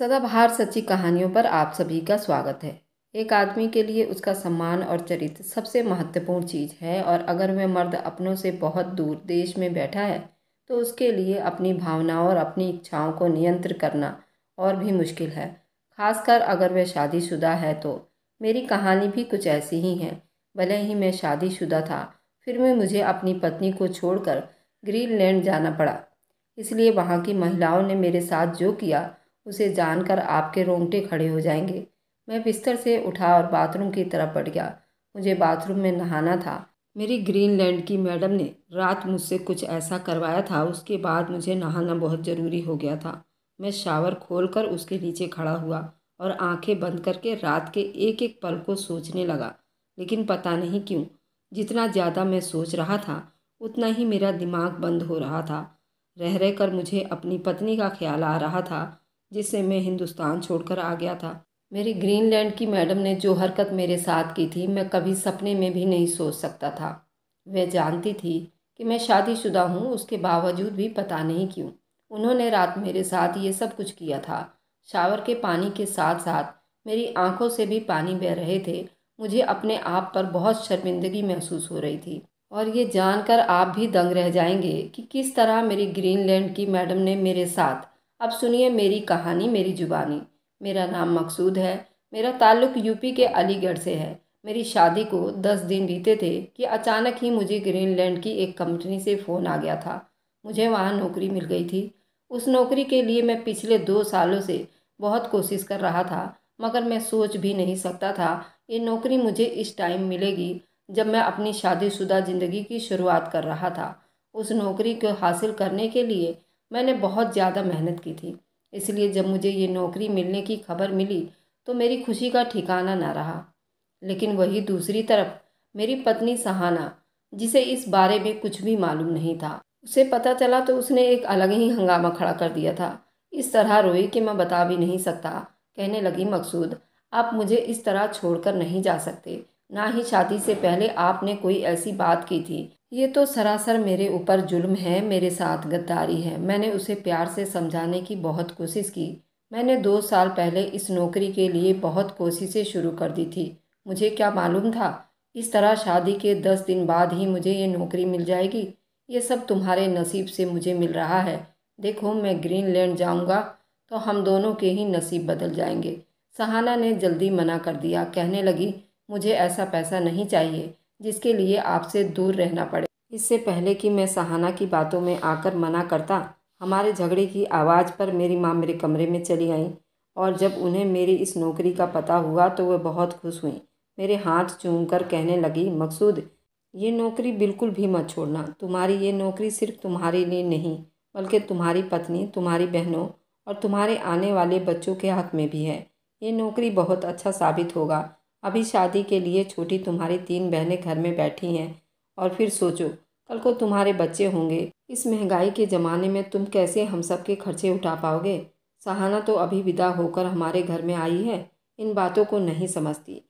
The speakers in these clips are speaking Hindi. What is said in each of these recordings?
सदाबहार सच्ची कहानियों पर आप सभी का स्वागत है एक आदमी के लिए उसका सम्मान और चरित्र सबसे महत्वपूर्ण चीज़ है और अगर वह मर्द अपनों से बहुत दूर देश में बैठा है तो उसके लिए अपनी भावनाओं और अपनी इच्छाओं को नियंत्रित करना और भी मुश्किल है खासकर अगर वह शादीशुदा है तो मेरी कहानी भी कुछ ऐसी ही है भले ही मैं शादीशुदा था फिर भी मुझे अपनी पत्नी को छोड़कर ग्रीनलैंड जाना पड़ा इसलिए वहाँ की महिलाओं ने मेरे साथ जो किया उसे जानकर आपके रोंगटे खड़े हो जाएंगे मैं बिस्तर से उठा और बाथरूम की तरफ बढ़ गया मुझे बाथरूम में नहाना था मेरी ग्रीनलैंड की मैडम ने रात मुझसे कुछ ऐसा करवाया था उसके बाद मुझे नहाना बहुत ज़रूरी हो गया था मैं शावर खोलकर उसके नीचे खड़ा हुआ और आंखें बंद करके रात के एक एक पल को सोचने लगा लेकिन पता नहीं क्यों जितना ज़्यादा मैं सोच रहा था उतना ही मेरा दिमाग बंद हो रहा था रह रह कर मुझे अपनी पत्नी का ख्याल आ रहा था जिससे मैं हिंदुस्तान छोड़कर आ गया था मेरी ग्रीनलैंड की मैडम ने जो हरकत मेरे साथ की थी मैं कभी सपने में भी नहीं सोच सकता था वह जानती थी कि मैं शादीशुदा हूँ उसके बावजूद भी पता नहीं क्यों उन्होंने रात मेरे साथ ये सब कुछ किया था शावर के पानी के साथ साथ मेरी आंखों से भी पानी बह रहे थे मुझे अपने आप पर बहुत शर्मिंदगी महसूस हो रही थी और ये जानकर आप भी दंग रह जाएंगे कि किस तरह मेरी ग्रीनलैंड की मैडम ने मेरे साथ अब सुनिए मेरी कहानी मेरी जुबानी मेरा नाम मकसूद है मेरा ताल्लुक यूपी के अलीगढ़ से है मेरी शादी को दस दिन बीते थे कि अचानक ही मुझे ग्रीनलैंड की एक कंपनी से फ़ोन आ गया था मुझे वहाँ नौकरी मिल गई थी उस नौकरी के लिए मैं पिछले दो सालों से बहुत कोशिश कर रहा था मगर मैं सोच भी नहीं सकता था ये नौकरी मुझे इस टाइम मिलेगी जब मैं अपनी शादीशुदा ज़िंदगी की शुरुआत कर रहा था उस नौकरी को हासिल करने के लिए मैंने बहुत ज़्यादा मेहनत की थी इसलिए जब मुझे ये नौकरी मिलने की खबर मिली तो मेरी खुशी का ठिकाना ना रहा लेकिन वही दूसरी तरफ मेरी पत्नी सहाना जिसे इस बारे में कुछ भी मालूम नहीं था उसे पता चला तो उसने एक अलग ही हंगामा खड़ा कर दिया था इस तरह रोई कि मैं बता भी नहीं सकता कहने लगी मकसूद आप मुझे इस तरह छोड़कर नहीं जा सकते ना ही शादी से पहले आपने कोई ऐसी बात की थी ये तो सरासर मेरे ऊपर जुल्म है मेरे साथ गद्दारी है मैंने उसे प्यार से समझाने की बहुत कोशिश की मैंने दो साल पहले इस नौकरी के लिए बहुत कोशिशें शुरू कर दी थी मुझे क्या मालूम था इस तरह शादी के दस दिन बाद ही मुझे ये नौकरी मिल जाएगी ये सब तुम्हारे नसीब से मुझे मिल रहा है देखो मैं ग्रीनलैंड जाऊंगा तो हम दोनों के ही नसीब बदल जाएंगे सहाना ने जल्दी मना कर दिया कहने लगी मुझे ऐसा पैसा नहीं चाहिए जिसके लिए आपसे दूर रहना पड़े इससे पहले कि मैं सहाना की बातों में आकर मना करता हमारे झगड़े की आवाज़ पर मेरी माँ मेरे कमरे में चली आई और जब उन्हें मेरी इस नौकरी का पता हुआ तो वह बहुत खुश हुई मेरे हाथ चूम कर कहने लगी मकसूद ये नौकरी बिल्कुल भी मत छोड़ना तुम्हारी ये नौकरी सिर्फ तुम्हारे लिए नहीं बल्कि तुम्हारी पत्नी तुम्हारी बहनों और तुम्हारे आने वाले बच्चों के हक में भी है ये नौकरी बहुत अच्छा साबित होगा अभी शादी के लिए छोटी तुम्हारी तीन बहनें घर में बैठी हैं और फिर सोचो कल को तुम्हारे बच्चे होंगे इस महंगाई के ज़माने में तुम कैसे हम सब के खर्चे उठा पाओगे सहाना तो अभी विदा होकर हमारे घर में आई है इन बातों को नहीं समझती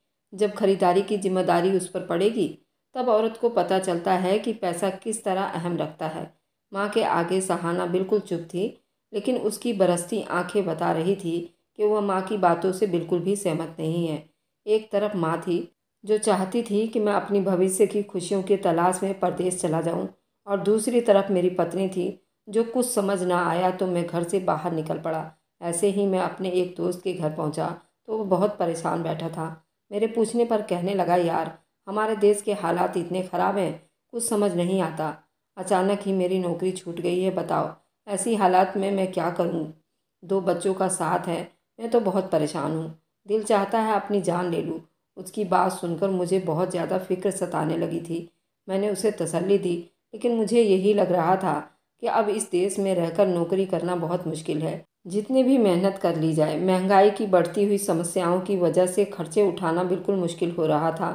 जब खरीदारी की जिम्मेदारी उस पर पड़ेगी तब औरत को पता चलता है कि पैसा किस तरह अहम रखता है माँ के आगे सहाना बिल्कुल चुप थी लेकिन उसकी बरसती आंखें बता रही थी कि वह माँ की बातों से बिल्कुल भी सहमत नहीं है एक तरफ माँ थी जो चाहती थी कि मैं अपनी भविष्य की खुशियों की तलाश में परदेश चला जाऊँ और दूसरी तरफ मेरी पत्नी थी जो कुछ समझ ना आया तो मैं घर से बाहर निकल पड़ा ऐसे ही मैं अपने एक दोस्त के घर पहुंचा तो वो बहुत परेशान बैठा था मेरे पूछने पर कहने लगा यार हमारे देश के हालात इतने ख़राब हैं कुछ समझ नहीं आता अचानक ही मेरी नौकरी छूट गई है बताओ ऐसी हालात में मैं क्या करूँ दो बच्चों का साथ है मैं तो बहुत परेशान हूँ दिल चाहता है अपनी जान ले लूँ उसकी बात सुनकर मुझे बहुत ज़्यादा फिक्र सताने लगी थी मैंने उसे तसल्ली दी लेकिन मुझे यही लग रहा था कि अब इस देश में रहकर नौकरी करना बहुत मुश्किल है जितनी भी मेहनत कर ली जाए महंगाई की बढ़ती हुई समस्याओं की वजह से खर्चे उठाना बिल्कुल मुश्किल हो रहा था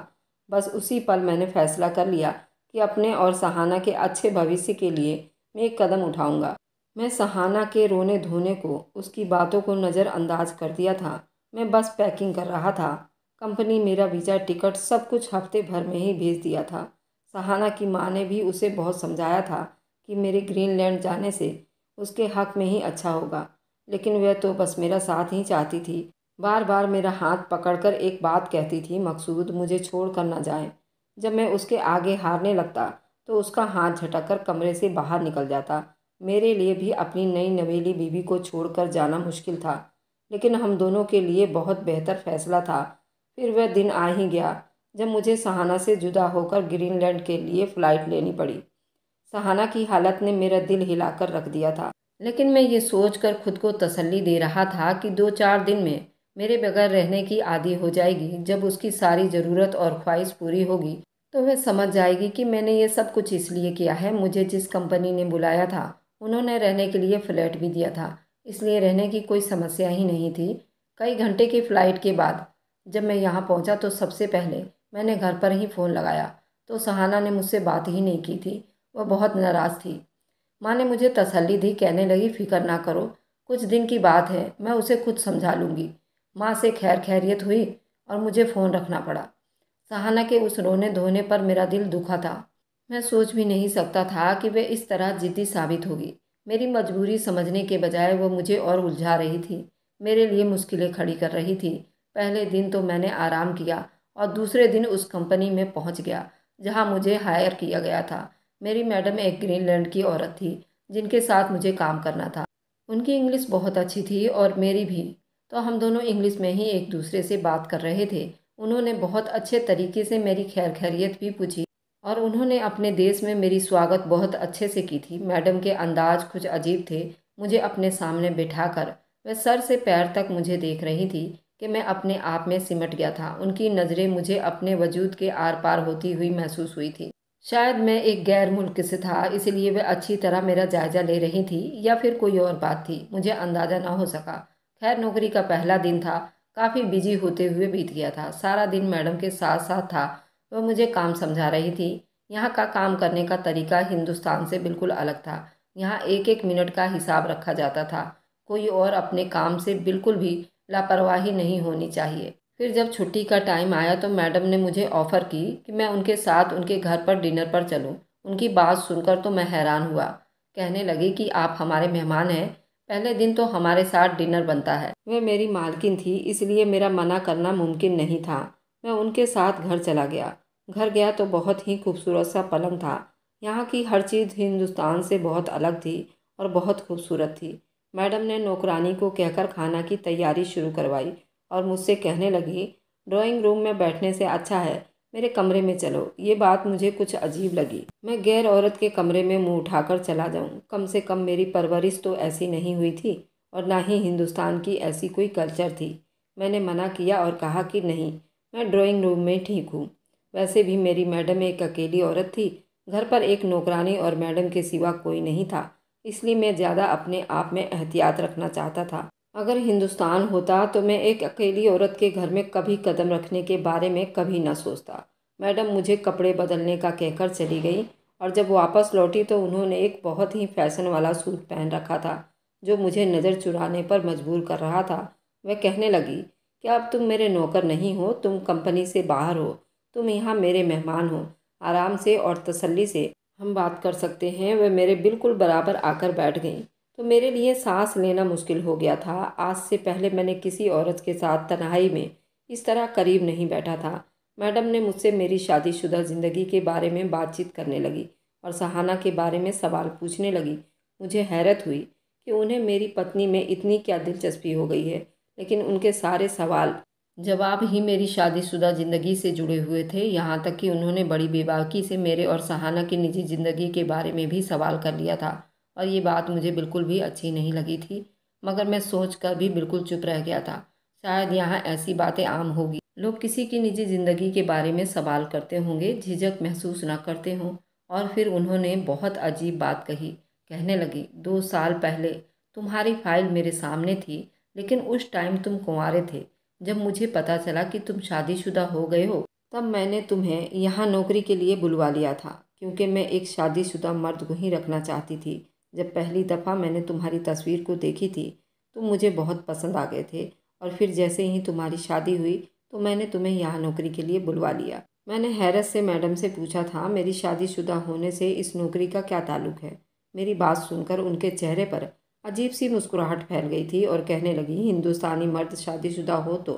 बस उसी पल मैंने फैसला कर लिया कि अपने और सहाना के अच्छे भविष्य के लिए मैं एक कदम उठाऊंगा मैं सहाना के रोने धोने को उसकी बातों को नज़रअंदाज कर दिया था मैं बस पैकिंग कर रहा था कंपनी मेरा वीज़ा टिकट सब कुछ हफ्ते भर में ही भेज दिया था सहाना की माँ ने भी उसे बहुत समझाया था कि मेरे ग्रीनलैंड जाने से उसके हक में ही अच्छा होगा लेकिन वह तो बस मेरा साथ ही चाहती थी बार बार मेरा हाथ पकड़कर एक बात कहती थी मकसूद मुझे छोड़ कर ना जाए जब मैं उसके आगे हारने लगता तो उसका हाथ झटक कर कमरे से बाहर निकल जाता मेरे लिए भी अपनी नई नवेली बीवी को छोड़कर जाना मुश्किल था लेकिन हम दोनों के लिए बहुत बेहतर फैसला था फिर वह दिन आ ही गया जब मुझे सहाना से जुदा होकर ग्रीनलैंड के लिए फ़्लाइट लेनी पड़ी सहाना की हालत ने मेरा दिल हिलाकर रख दिया था लेकिन मैं ये सोच कर खुद को तसल्ली दे रहा था कि दो चार दिन में मेरे बगैर रहने की आदि हो जाएगी जब उसकी सारी ज़रूरत और ख्वाहिश पूरी होगी तो वह समझ जाएगी कि मैंने ये सब कुछ इसलिए किया है मुझे जिस कंपनी ने बुलाया था उन्होंने रहने के लिए फ्लैट भी दिया था इसलिए रहने की कोई समस्या ही नहीं थी कई घंटे की फ़्लाइट के बाद जब मैं यहाँ पहुँचा तो सबसे पहले मैंने घर पर ही फ़ोन लगाया तो सहाना ने मुझसे बात ही नहीं की थी वह बहुत नाराज़ थी माँ ने मुझे तसल्ली दी कहने लगी फ़िक्र ना करो कुछ दिन की बात है मैं उसे खुद समझा लूँगी माँ से खैर खैरियत हुई और मुझे फ़ोन रखना पड़ा सहाना के उस रोने धोने पर मेरा दिल दुखा था मैं सोच भी नहीं सकता था कि वे इस तरह जिद्दी साबित होगी मेरी मजबूरी समझने के बजाय वो मुझे और उलझा रही थी मेरे लिए मुश्किलें खड़ी कर रही थी पहले दिन तो मैंने आराम किया और दूसरे दिन उस कंपनी में पहुंच गया जहां मुझे हायर किया गया था मेरी मैडम एक ग्रीनलैंड की औरत थी जिनके साथ मुझे काम करना था उनकी इंग्लिश बहुत अच्छी थी और मेरी भी तो हम दोनों इंग्लिश में ही एक दूसरे से बात कर रहे थे उन्होंने बहुत अच्छे तरीके से मेरी खैर खैरियत भी पूछी और उन्होंने अपने देश में मेरी स्वागत बहुत अच्छे से की थी मैडम के अंदाज कुछ अजीब थे मुझे अपने सामने कर वह सर से पैर तक मुझे देख रही थी कि मैं अपने आप में सिमट गया था उनकी नज़रें मुझे अपने वजूद के आर पार होती हुई महसूस हुई थी शायद मैं एक गैर मुल्क से था इसलिए वह अच्छी तरह मेरा जायज़ा ले रही थी या फिर कोई और बात थी मुझे अंदाज़ा ना हो सका खैर नौकरी का पहला दिन था काफ़ी बिजी होते हुए बीत गया था सारा दिन मैडम के साथ साथ था वह मुझे काम समझा रही थी यहाँ का काम करने का तरीका हिंदुस्तान से बिल्कुल अलग था यहाँ एक एक मिनट का हिसाब रखा जाता था कोई और अपने काम से बिल्कुल भी लापरवाही नहीं होनी चाहिए फिर जब छुट्टी का टाइम आया तो मैडम ने मुझे ऑफ़र की कि मैं उनके साथ उनके घर पर डिनर पर चलूँ उनकी बात सुनकर तो मैं हैरान हुआ कहने लगी कि आप हमारे मेहमान हैं पहले दिन तो हमारे साथ डिनर बनता है वह मेरी मालकिन थी इसलिए मेरा मना करना मुमकिन नहीं था मैं उनके साथ घर चला गया घर गया तो बहुत ही खूबसूरत सा पलंग था यहाँ की हर चीज़ हिंदुस्तान से बहुत अलग थी और बहुत खूबसूरत थी मैडम ने नौकरानी को कहकर खाना की तैयारी शुरू करवाई और मुझसे कहने लगी ड्राइंग रूम में बैठने से अच्छा है मेरे कमरे में चलो ये बात मुझे कुछ अजीब लगी मैं गैर औरत के कमरे में मुंह उठाकर चला जाऊं कम से कम मेरी परवरिश तो ऐसी नहीं हुई थी और ना ही हिंदुस्तान की ऐसी कोई कल्चर थी मैंने मना किया और कहा कि नहीं मैं ड्राइंग रूम में ठीक हूँ वैसे भी मेरी मैडम एक अकेली औरत थी घर पर एक नौकरानी और मैडम के सिवा कोई नहीं था इसलिए मैं ज़्यादा अपने आप में एहतियात रखना चाहता था अगर हिंदुस्तान होता तो मैं एक अकेली औरत के घर में कभी कदम रखने के बारे में कभी ना सोचता मैडम मुझे कपड़े बदलने का कहकर चली गई और जब वापस लौटी तो उन्होंने एक बहुत ही फैशन वाला सूट पहन रखा था जो मुझे नज़र चुराने पर मजबूर कर रहा था वह कहने लगी कि अब तुम मेरे नौकर नहीं हो तुम कंपनी से बाहर हो तुम यहाँ मेरे मेहमान हो आराम से और तसल्ली से हम बात कर सकते हैं वह मेरे बिल्कुल बराबर आकर बैठ गई तो मेरे लिए सांस लेना मुश्किल हो गया था आज से पहले मैंने किसी औरत के साथ तनहाई में इस तरह करीब नहीं बैठा था मैडम ने मुझसे मेरी शादीशुदा ज़िंदगी के बारे में बातचीत करने लगी और सहाना के बारे में सवाल पूछने लगी मुझे हैरत हुई कि उन्हें मेरी पत्नी में इतनी क्या दिलचस्पी हो गई है लेकिन उनके सारे सवाल जवाब ही मेरी शादीशुदा ज़िंदगी से जुड़े हुए थे यहाँ तक कि उन्होंने बड़ी बेबाकी से मेरे और सहाना की निजी ज़िंदगी के बारे में भी सवाल कर लिया था और ये बात मुझे बिल्कुल भी अच्छी नहीं लगी थी मगर मैं सोच कर भी बिल्कुल चुप रह गया था शायद यहाँ ऐसी बातें आम होगी लोग किसी की निजी ज़िंदगी के बारे में सवाल करते होंगे झिझक महसूस ना करते हों और फिर उन्होंने बहुत अजीब बात कही कहने लगी दो साल पहले तुम्हारी फाइल मेरे सामने थी लेकिन उस टाइम तुम कुंवारे थे जब मुझे पता चला कि तुम शादीशुदा हो गए हो तब मैंने तुम्हें यहाँ नौकरी के लिए बुलवा लिया था क्योंकि मैं एक शादीशुदा मर्द को ही रखना चाहती थी जब पहली दफ़ा मैंने तुम्हारी तस्वीर को देखी थी तुम तो मुझे बहुत पसंद आ गए थे और फिर जैसे ही तुम्हारी शादी हुई तो मैंने तुम्हें यहाँ नौकरी के लिए बुलवा लिया मैंने हैरत से मैडम से पूछा था मेरी शादीशुदा होने से इस नौकरी का क्या ताल्लुक है मेरी बात सुनकर उनके चेहरे पर अजीब सी मुस्कुराहट फैल गई थी और कहने लगी हिंदुस्तानी मर्द शादीशुदा हो तो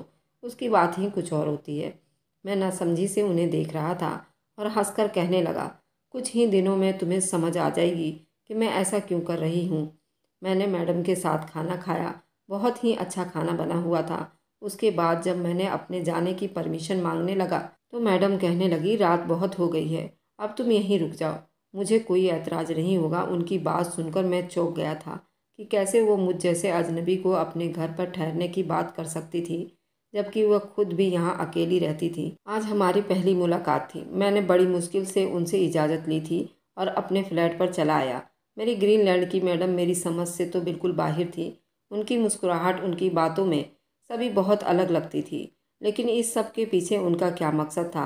उसकी बात ही कुछ और होती है मैं ना समझी से उन्हें देख रहा था और हंसकर कहने लगा कुछ ही दिनों में तुम्हें समझ आ जाएगी कि मैं ऐसा क्यों कर रही हूँ मैंने मैडम के साथ खाना खाया बहुत ही अच्छा खाना बना हुआ था उसके बाद जब मैंने अपने जाने की परमिशन मांगने लगा तो मैडम कहने लगी रात बहुत हो गई है अब तुम यहीं रुक जाओ मुझे कोई ऐतराज़ नहीं होगा उनकी बात सुनकर मैं चौंक गया था कि कैसे वो मुझ जैसे अजनबी को अपने घर पर ठहरने की बात कर सकती थी जबकि वह खुद भी यहाँ अकेली रहती थी आज हमारी पहली मुलाकात थी मैंने बड़ी मुश्किल से उनसे इजाज़त ली थी और अपने फ्लैट पर चला आया मेरी ग्रीनलैंड की मैडम मेरी समझ से तो बिल्कुल बाहर थी उनकी मुस्कुराहट उनकी बातों में सभी बहुत अलग लगती थी लेकिन इस सब के पीछे उनका क्या मकसद था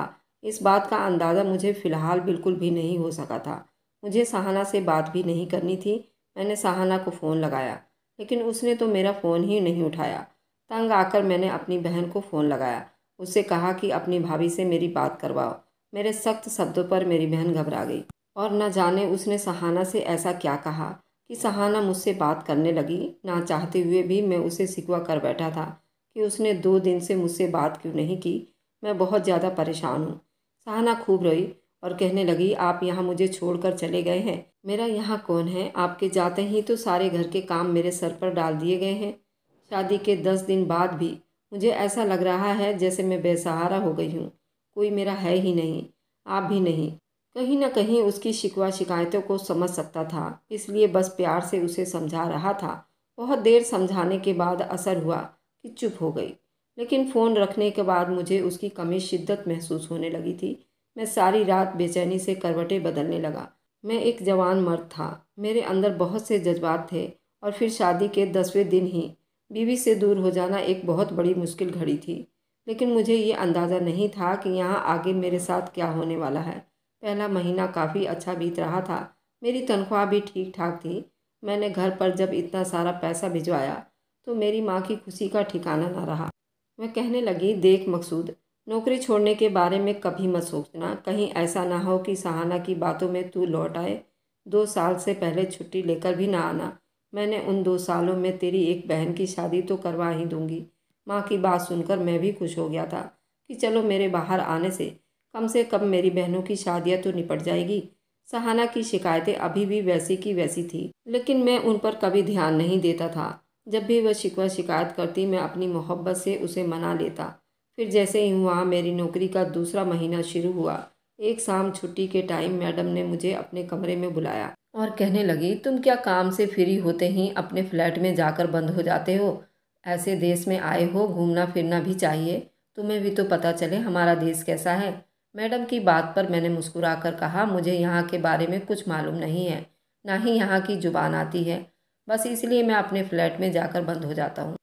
इस बात का अंदाज़ा मुझे फ़िलहाल बिल्कुल भी नहीं हो सका था मुझे सहाना से बात भी नहीं करनी थी मैंने सहाना को फ़ोन लगाया लेकिन उसने तो मेरा फ़ोन ही नहीं उठाया तंग आकर मैंने अपनी बहन को फ़ोन लगाया उससे कहा कि अपनी भाभी से मेरी बात करवाओ मेरे सख्त शब्दों पर मेरी बहन घबरा गई और न जाने उसने सहाना से ऐसा क्या कहा कि सहाना मुझसे बात करने लगी ना चाहते हुए भी मैं उसे सिकवा कर बैठा था कि उसने दो दिन से मुझसे बात क्यों नहीं की मैं बहुत ज़्यादा परेशान हूँ सहाना खूब रही और कहने लगी आप यहाँ मुझे छोड़कर चले गए हैं मेरा यहाँ कौन है आपके जाते ही तो सारे घर के काम मेरे सर पर डाल दिए गए हैं शादी के दस दिन बाद भी मुझे ऐसा लग रहा है जैसे मैं बेसहारा हो गई हूँ कोई मेरा है ही नहीं आप भी नहीं कहीं ना कहीं उसकी शिकवा शिकायतों को समझ सकता था इसलिए बस प्यार से उसे समझा रहा था बहुत देर समझाने के बाद असर हुआ कि चुप हो गई लेकिन फ़ोन रखने के बाद मुझे उसकी कमी शिद्दत महसूस होने लगी थी मैं सारी रात बेचैनी से करवटें बदलने लगा मैं एक जवान मर्द था मेरे अंदर बहुत से जज्बात थे और फिर शादी के दसवें दिन ही बीवी से दूर हो जाना एक बहुत बड़ी मुश्किल घड़ी थी लेकिन मुझे ये अंदाज़ा नहीं था कि यहाँ आगे मेरे साथ क्या होने वाला है पहला महीना काफ़ी अच्छा बीत रहा था मेरी तनख्वाह भी ठीक ठाक थी मैंने घर पर जब इतना सारा पैसा भिजवाया तो मेरी माँ की खुशी का ठिकाना ना रहा मैं कहने लगी देख मकसूद नौकरी छोड़ने के बारे में कभी मत सोचना कहीं ऐसा ना हो कि सहाना की बातों में तू लौट आए दो साल से पहले छुट्टी लेकर भी ना आना मैंने उन दो सालों में तेरी एक बहन की शादी तो करवा ही दूंगी माँ की बात सुनकर मैं भी खुश हो गया था कि चलो मेरे बाहर आने से कम से कम मेरी बहनों की शादियाँ तो निपट जाएगी सहाना की शिकायतें अभी भी वैसी की वैसी थी लेकिन मैं उन पर कभी ध्यान नहीं देता था जब भी वह शिकवा शिकायत करती मैं अपनी मोहब्बत से उसे मना लेता फिर जैसे ही हुआ मेरी नौकरी का दूसरा महीना शुरू हुआ एक शाम छुट्टी के टाइम मैडम ने मुझे अपने कमरे में बुलाया और कहने लगी तुम क्या काम से फ्री होते ही अपने फ्लैट में जाकर बंद हो जाते हो ऐसे देश में आए हो घूमना फिरना भी चाहिए तुम्हें भी तो पता चले हमारा देश कैसा है मैडम की बात पर मैंने मुस्कुरा कर कहा मुझे यहाँ के बारे में कुछ मालूम नहीं है ना ही यहाँ की ज़ुबान आती है बस इसलिए मैं अपने फ्लैट में जाकर बंद हो जाता हूँ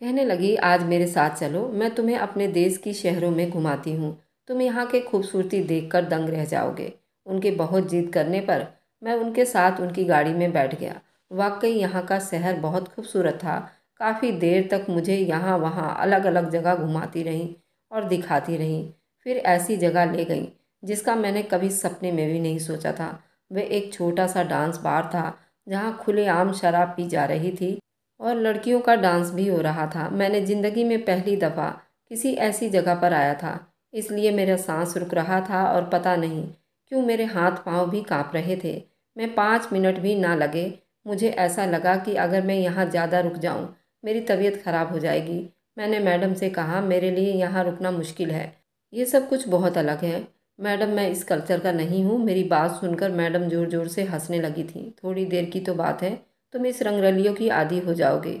कहने लगी आज मेरे साथ चलो मैं तुम्हें अपने देश की शहरों में घुमाती हूँ तुम यहाँ के खूबसूरती देखकर दंग रह जाओगे उनके बहुत जिद करने पर मैं उनके साथ उनकी गाड़ी में बैठ गया वाकई यहाँ का शहर बहुत खूबसूरत था काफ़ी देर तक मुझे यहाँ वहाँ अलग अलग जगह घुमाती रहीं और दिखाती रहीं फिर ऐसी जगह ले गई जिसका मैंने कभी सपने में भी नहीं सोचा था वह एक छोटा सा डांस बार था जहाँ खुलेआम शराब पी जा रही थी और लड़कियों का डांस भी हो रहा था मैंने ज़िंदगी में पहली दफ़ा किसी ऐसी जगह पर आया था इसलिए मेरा सांस रुक रहा था और पता नहीं क्यों मेरे हाथ पांव भी काँप रहे थे मैं पाँच मिनट भी ना लगे मुझे ऐसा लगा कि अगर मैं यहाँ ज़्यादा रुक जाऊँ मेरी तबीयत ख़राब हो जाएगी मैंने मैडम से कहा मेरे लिए यहाँ रुकना मुश्किल है ये सब कुछ बहुत अलग है मैडम मैं इस कल्चर का नहीं हूँ मेरी बात सुनकर मैडम ज़ोर ज़ोर से हंसने लगी थी थोड़ी देर की तो बात है तुम इस रंगरलियों की आदि हो जाओगे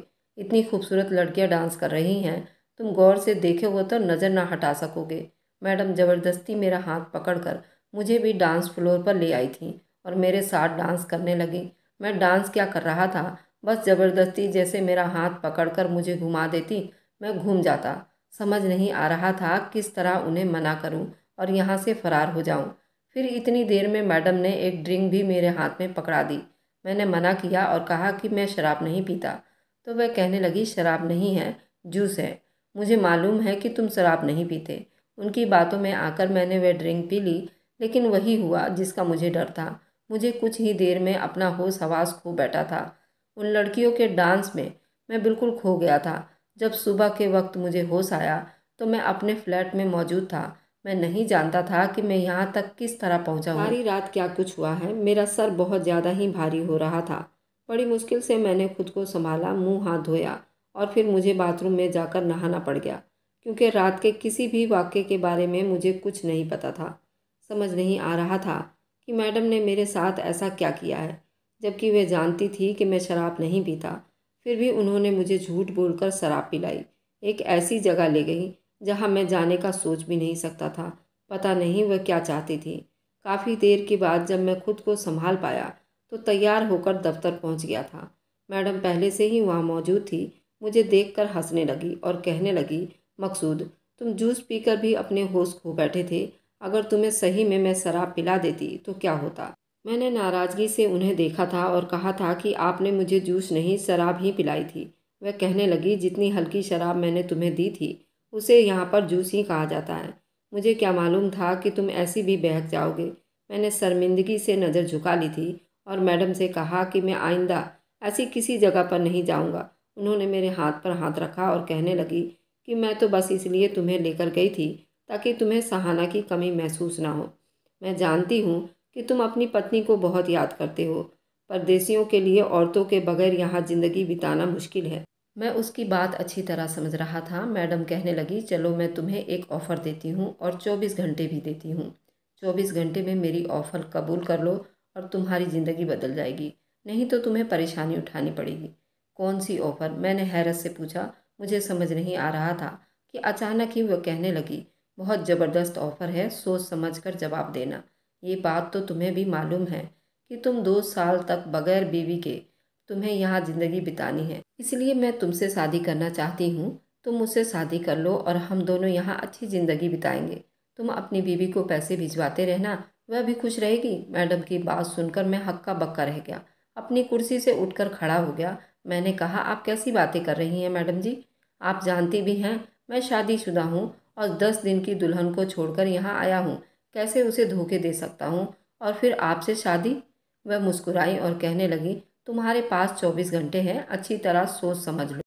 इतनी खूबसूरत लड़कियां डांस कर रही हैं तुम गौर से देखे हो तो नज़र ना हटा सकोगे मैडम ज़बरदस्ती मेरा हाथ पकड़कर मुझे भी डांस फ्लोर पर ले आई थी और मेरे साथ डांस करने लगी मैं डांस क्या कर रहा था बस ज़बरदस्ती जैसे मेरा हाथ पकड़कर मुझे घुमा देती मैं घूम जाता समझ नहीं आ रहा था किस तरह उन्हें मना करूं और यहाँ से फ़रार हो जाऊं फिर इतनी देर में मैडम ने एक ड्रिंक भी मेरे हाथ में पकड़ा दी मैंने मना किया और कहा कि मैं शराब नहीं पीता तो वह कहने लगी शराब नहीं है जूस है मुझे मालूम है कि तुम शराब नहीं पीते उनकी बातों में आकर मैंने वह ड्रिंक पी ली लेकिन वही हुआ जिसका मुझे डर था मुझे कुछ ही देर में अपना होश हवास खो बैठा था उन लड़कियों के डांस में मैं बिल्कुल खो गया था जब सुबह के वक्त मुझे होश आया तो मैं अपने फ्लैट में मौजूद था मैं नहीं जानता था कि मैं यहाँ तक किस तरह पहुँचा हमारी रात क्या कुछ हुआ है मेरा सर बहुत ज़्यादा ही भारी हो रहा था बड़ी मुश्किल से मैंने खुद को संभाला मुंह हाथ धोया और फिर मुझे बाथरूम में जाकर नहाना पड़ गया क्योंकि रात के किसी भी वाक्य के बारे में मुझे कुछ नहीं पता था समझ नहीं आ रहा था कि मैडम ने मेरे साथ ऐसा क्या किया है जबकि वे जानती थी कि मैं शराब नहीं पीता फिर भी उन्होंने मुझे झूठ बोलकर शराब पिलाई एक ऐसी जगह ले गई जहाँ मैं जाने का सोच भी नहीं सकता था पता नहीं वह क्या चाहती थी काफ़ी देर के बाद जब मैं खुद को संभाल पाया तो तैयार होकर दफ्तर पहुँच गया था मैडम पहले से ही वहाँ मौजूद थी मुझे देखकर हंसने लगी और कहने लगी मकसूद तुम जूस पीकर भी अपने होश खो बैठे थे अगर तुम्हें सही में मैं शराब पिला देती तो क्या होता मैंने नाराज़गी से उन्हें देखा था और कहा था कि आपने मुझे जूस नहीं शराब ही पिलाई थी वह कहने लगी जितनी हल्की शराब मैंने तुम्हें दी थी उसे यहाँ पर जूस ही कहा जाता है मुझे क्या मालूम था कि तुम ऐसी भी बहक जाओगे मैंने शर्मिंदगी से नज़र झुका ली थी और मैडम से कहा कि मैं आइंदा ऐसी किसी जगह पर नहीं जाऊँगा उन्होंने मेरे हाथ पर हाथ रखा और कहने लगी कि मैं तो बस इसलिए तुम्हें लेकर गई थी ताकि तुम्हें सहाना की कमी महसूस ना हो मैं जानती हूँ कि तुम अपनी पत्नी को बहुत याद करते हो परदेसियों के लिए औरतों के बगैर यहाँ ज़िंदगी बिताना मुश्किल है मैं उसकी बात अच्छी तरह समझ रहा था मैडम कहने लगी चलो मैं तुम्हें एक ऑफ़र देती हूँ और चौबीस घंटे भी देती हूँ चौबीस घंटे में मेरी ऑफ़र कबूल कर लो और तुम्हारी ज़िंदगी बदल जाएगी नहीं तो तुम्हें परेशानी उठानी पड़ेगी कौन सी ऑफ़र मैंने हैरत से पूछा मुझे समझ नहीं आ रहा था कि अचानक ही वह कहने लगी बहुत ज़बरदस्त ऑफ़र है सोच समझ कर जवाब देना ये बात तो तुम्हें भी मालूम है कि तुम दो साल तक बगैर बीवी के तुम्हें यहाँ ज़िंदगी बितानी है इसलिए मैं तुमसे शादी करना चाहती हूँ तुम मुझसे शादी कर लो और हम दोनों यहाँ अच्छी ज़िंदगी बिताएंगे तुम अपनी बीवी को पैसे भिजवाते रहना वह भी खुश रहेगी मैडम की बात सुनकर मैं हक्का बक्का रह गया अपनी कुर्सी से उठकर खड़ा हो गया मैंने कहा आप कैसी बातें कर रही हैं मैडम जी आप जानती भी हैं मैं शादीशुदा हूँ और दस दिन की दुल्हन को छोड़कर यहाँ आया हूँ कैसे उसे धोखे दे सकता हूँ और फिर आपसे शादी वह मुस्कुराई और कहने लगी तुम्हारे पास चौबीस घंटे हैं अच्छी तरह सोच समझ लो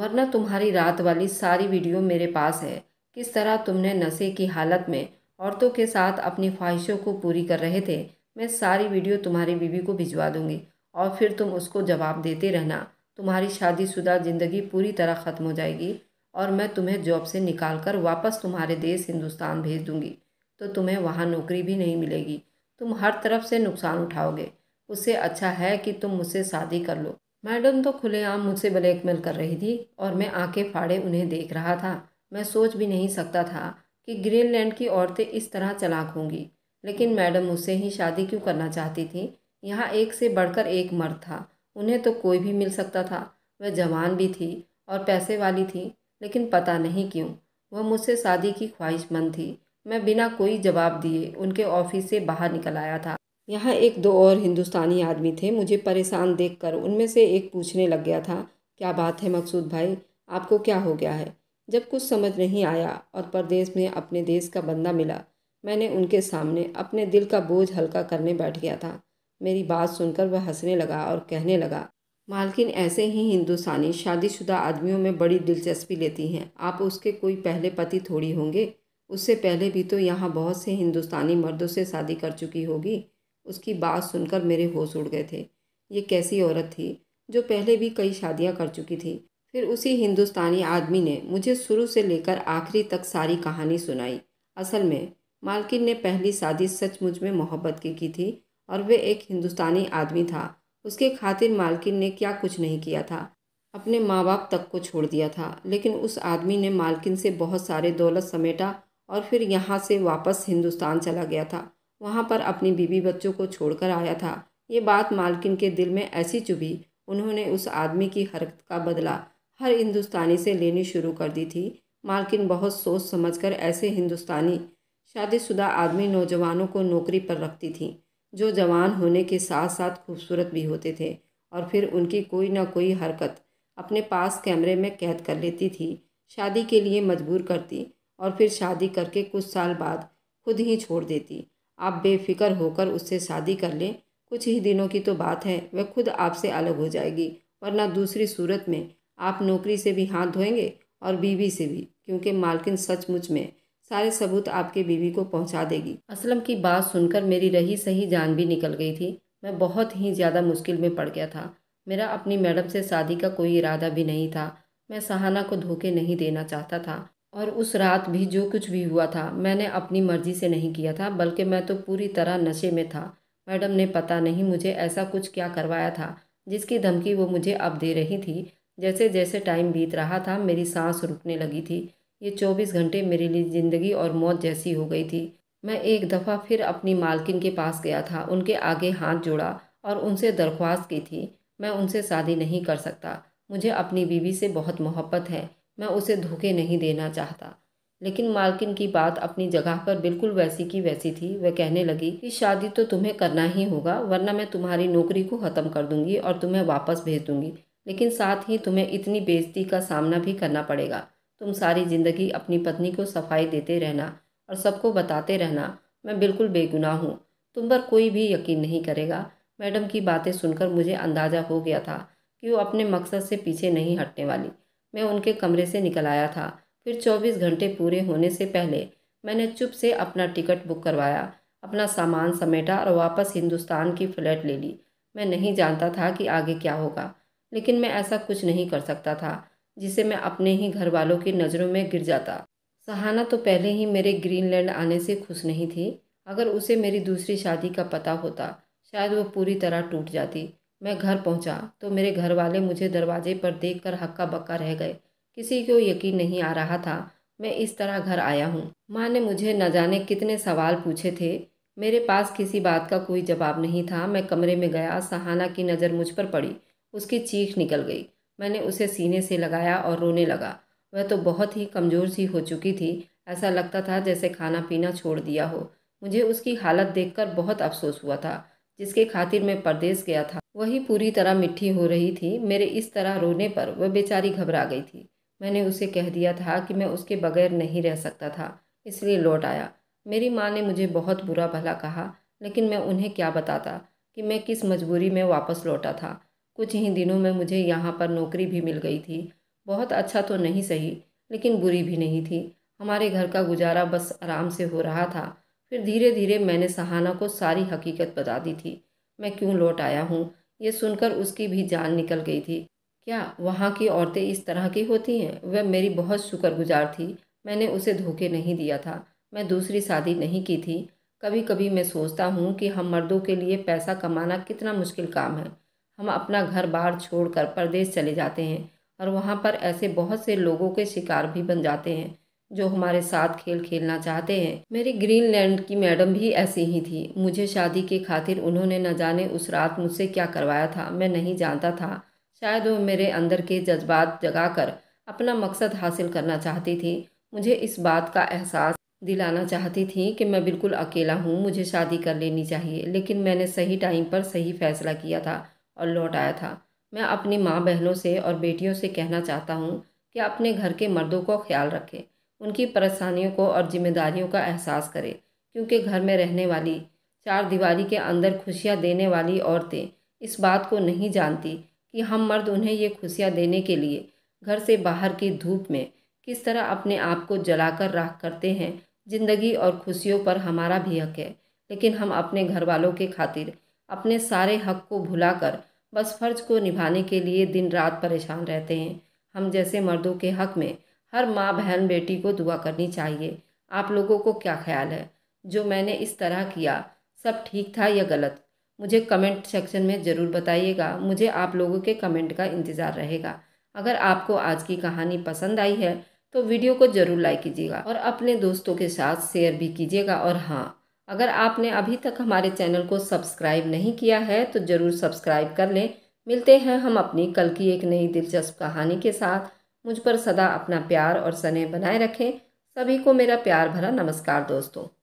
वरना तुम्हारी रात वाली सारी वीडियो मेरे पास है किस तरह तुमने नशे की हालत में औरतों के साथ अपनी ख्वाहिशों को पूरी कर रहे थे मैं सारी वीडियो तुम्हारी बीवी को भिजवा दूंगी और फिर तुम उसको जवाब देते रहना तुम्हारी शादीशुदा ज़िंदगी पूरी तरह ख़त्म हो जाएगी और मैं तुम्हें जॉब से निकाल कर वापस तुम्हारे देश हिंदुस्तान भेज दूँगी तो तुम्हें वहाँ नौकरी भी नहीं मिलेगी तुम हर तरफ से नुकसान उठाओगे उससे अच्छा है कि तुम मुझसे शादी कर लो मैडम तो खुलेआम मुझसे ब्लैकमेल कर रही थी और मैं आंखें फाड़े उन्हें देख रहा था मैं सोच भी नहीं सकता था कि ग्रीनलैंड की औरतें इस तरह चलाक होंगी लेकिन मैडम मुझसे ही शादी क्यों करना चाहती थी यहाँ एक से बढ़कर एक मर्द था उन्हें तो कोई भी मिल सकता था वह जवान भी थी और पैसे वाली थी लेकिन पता नहीं क्यों वह मुझसे शादी की ख्वाहिशमंद थी मैं बिना कोई जवाब दिए उनके ऑफिस से बाहर निकल आया था यहाँ एक दो और हिंदुस्तानी आदमी थे मुझे परेशान देखकर उनमें से एक पूछने लग गया था क्या बात है मकसूद भाई आपको क्या हो गया है जब कुछ समझ नहीं आया और परदेश में अपने देश का बंदा मिला मैंने उनके सामने अपने दिल का बोझ हल्का करने बैठ गया था मेरी बात सुनकर वह हंसने लगा और कहने लगा मालकिन ऐसे ही हिंदुस्तानी शादीशुदा आदमियों में बड़ी दिलचस्पी लेती हैं आप उसके कोई पहले पति थोड़ी होंगे उससे पहले भी तो यहाँ बहुत से हिंदुस्तानी मर्दों से शादी कर चुकी होगी उसकी बात सुनकर मेरे होश उड़ गए थे ये कैसी औरत थी जो पहले भी कई शादियां कर चुकी थी फिर उसी हिंदुस्तानी आदमी ने मुझे शुरू से लेकर आखिरी तक सारी कहानी सुनाई असल में मालकिन ने पहली शादी सचमुच में मोहब्बत की की थी और वे एक हिंदुस्तानी आदमी था उसके खातिर मालकिन ने क्या कुछ नहीं किया था अपने माँ बाप तक को छोड़ दिया था लेकिन उस आदमी ने मालकिन से बहुत सारे दौलत समेटा और फिर यहाँ से वापस हिंदुस्तान चला गया था वहाँ पर अपनी बीवी बच्चों को छोड़कर आया था ये बात मालकिन के दिल में ऐसी चुभी उन्होंने उस आदमी की हरकत का बदला हर हिंदुस्तानी से लेनी शुरू कर दी थी मालकिन बहुत सोच समझकर ऐसे हिंदुस्तानी शादीशुदा आदमी नौजवानों को नौकरी पर रखती थी जो जवान होने के साथ साथ खूबसूरत भी होते थे और फिर उनकी कोई ना कोई हरकत अपने पास कैमरे में कैद कर लेती थी शादी के लिए मजबूर करती और फिर शादी करके कुछ साल बाद खुद ही छोड़ देती आप बेफिक्र होकर उससे शादी कर लें कुछ ही दिनों की तो बात है वह खुद आपसे अलग हो जाएगी वरना दूसरी सूरत में आप नौकरी से भी हाथ धोएंगे और बीवी से भी क्योंकि मालकिन सचमुच में सारे सबूत आपके बीवी को पहुंचा देगी असलम की बात सुनकर मेरी रही सही जान भी निकल गई थी मैं बहुत ही ज़्यादा मुश्किल में पड़ गया था मेरा अपनी मैडम से शादी का कोई इरादा भी नहीं था मैं सहाना को धोखे नहीं देना चाहता था और उस रात भी जो कुछ भी हुआ था मैंने अपनी मर्जी से नहीं किया था बल्कि मैं तो पूरी तरह नशे में था मैडम ने पता नहीं मुझे ऐसा कुछ क्या करवाया था जिसकी धमकी वो मुझे अब दे रही थी जैसे जैसे टाइम बीत रहा था मेरी सांस रुकने लगी थी ये चौबीस घंटे मेरे लिए ज़िंदगी और मौत जैसी हो गई थी मैं एक दफ़ा फिर अपनी मालकिन के पास गया था उनके आगे हाथ जोड़ा और उनसे दरख्वास्त की थी मैं उनसे शादी नहीं कर सकता मुझे अपनी बीवी से बहुत मोहब्बत है मैं उसे धोखे नहीं देना चाहता लेकिन मालकिन की बात अपनी जगह पर बिल्कुल वैसी की वैसी थी वह कहने लगी कि शादी तो तुम्हें करना ही होगा वरना मैं तुम्हारी नौकरी को ख़त्म कर दूंगी और तुम्हें वापस भेज दूंगी लेकिन साथ ही तुम्हें इतनी बेइज्जती का सामना भी करना पड़ेगा तुम सारी ज़िंदगी अपनी पत्नी को सफाई देते रहना और सबको बताते रहना मैं बिल्कुल बेगुनाह हूँ तुम पर कोई भी यकीन नहीं करेगा मैडम की बातें सुनकर मुझे अंदाज़ा हो गया था कि वो अपने मकसद से पीछे नहीं हटने वाली मैं उनके कमरे से निकल आया था फिर चौबीस घंटे पूरे होने से पहले मैंने चुप से अपना टिकट बुक करवाया अपना सामान समेटा और वापस हिंदुस्तान की फ़्लैट ले ली मैं नहीं जानता था कि आगे क्या होगा लेकिन मैं ऐसा कुछ नहीं कर सकता था जिसे मैं अपने ही घर वालों की नज़रों में गिर जाता सहाना तो पहले ही मेरे ग्रीनलैंड आने से खुश नहीं थी अगर उसे मेरी दूसरी शादी का पता होता शायद वो पूरी तरह टूट जाती मैं घर पहुंचा तो मेरे घर वाले मुझे दरवाजे पर देख कर हक्का बक्का रह गए किसी को यकीन नहीं आ रहा था मैं इस तरह घर आया हूँ माँ ने मुझे न जाने कितने सवाल पूछे थे मेरे पास किसी बात का कोई जवाब नहीं था मैं कमरे में गया सहाना की नज़र मुझ पर पड़ी उसकी चीख निकल गई मैंने उसे सीने से लगाया और रोने लगा वह तो बहुत ही कमज़ोर सी हो चुकी थी ऐसा लगता था जैसे खाना पीना छोड़ दिया हो मुझे उसकी हालत देखकर बहुत अफसोस हुआ था जिसके खातिर मैं परदेस गया था वही पूरी तरह मिट्टी हो रही थी मेरे इस तरह रोने पर वह बेचारी घबरा गई थी मैंने उसे कह दिया था कि मैं उसके बगैर नहीं रह सकता था इसलिए लौट आया मेरी माँ ने मुझे बहुत बुरा भला कहा लेकिन मैं उन्हें क्या बताता कि मैं किस मजबूरी में वापस लौटा था कुछ ही दिनों में मुझे यहाँ पर नौकरी भी मिल गई थी बहुत अच्छा तो नहीं सही लेकिन बुरी भी नहीं थी हमारे घर का गुजारा बस आराम से हो रहा था फिर धीरे धीरे मैंने सहाना को सारी हकीकत बता दी थी मैं क्यों लौट आया हूँ ये सुनकर उसकी भी जान निकल गई थी क्या वहाँ की औरतें इस तरह की होती हैं वह मेरी बहुत शुक्रगुजार थी मैंने उसे धोखे नहीं दिया था मैं दूसरी शादी नहीं की थी कभी कभी मैं सोचता हूँ कि हम मर्दों के लिए पैसा कमाना कितना मुश्किल काम है हम अपना घर बार छोड़कर परदेश चले जाते हैं और वहाँ पर ऐसे बहुत से लोगों के शिकार भी बन जाते हैं जो हमारे साथ खेल खेलना चाहते हैं मेरी ग्रीनलैंड की मैडम भी ऐसी ही थी मुझे शादी के खातिर उन्होंने न जाने उस रात मुझसे क्या करवाया था मैं नहीं जानता था शायद वो मेरे अंदर के जज्बात जगाकर अपना मकसद हासिल करना चाहती थी मुझे इस बात का एहसास दिलाना चाहती थी कि मैं बिल्कुल अकेला हूँ मुझे शादी कर लेनी चाहिए लेकिन मैंने सही टाइम पर सही फैसला किया था और लौट आया था मैं अपनी माँ बहनों से और बेटियों से कहना चाहता हूँ कि अपने घर के मर्दों को ख्याल रखें उनकी परेशानियों को और जिम्मेदारियों का एहसास करें क्योंकि घर में रहने वाली चार दीवारी के अंदर खुशियाँ देने वाली औरतें इस बात को नहीं जानती कि हम मर्द उन्हें ये खुशियाँ देने के लिए घर से बाहर की धूप में किस तरह अपने आप को जलाकर राख करते हैं ज़िंदगी और खुशियों पर हमारा भी हक है लेकिन हम अपने घर वालों के खातिर अपने सारे हक को भुलाकर बस फर्ज को निभाने के लिए दिन रात परेशान रहते हैं हम जैसे मर्दों के हक में हर माँ बहन बेटी को दुआ करनी चाहिए आप लोगों को क्या ख्याल है जो मैंने इस तरह किया सब ठीक था या गलत मुझे कमेंट सेक्शन में ज़रूर बताइएगा मुझे आप लोगों के कमेंट का इंतज़ार रहेगा अगर आपको आज की कहानी पसंद आई है तो वीडियो को ज़रूर लाइक कीजिएगा और अपने दोस्तों के साथ शेयर भी कीजिएगा और हाँ अगर आपने अभी तक हमारे चैनल को सब्सक्राइब नहीं किया है तो ज़रूर सब्सक्राइब कर लें मिलते हैं हम अपनी कल की एक नई दिलचस्प कहानी के साथ मुझ पर सदा अपना प्यार और स्नेह बनाए रखें सभी को मेरा प्यार भरा नमस्कार दोस्तों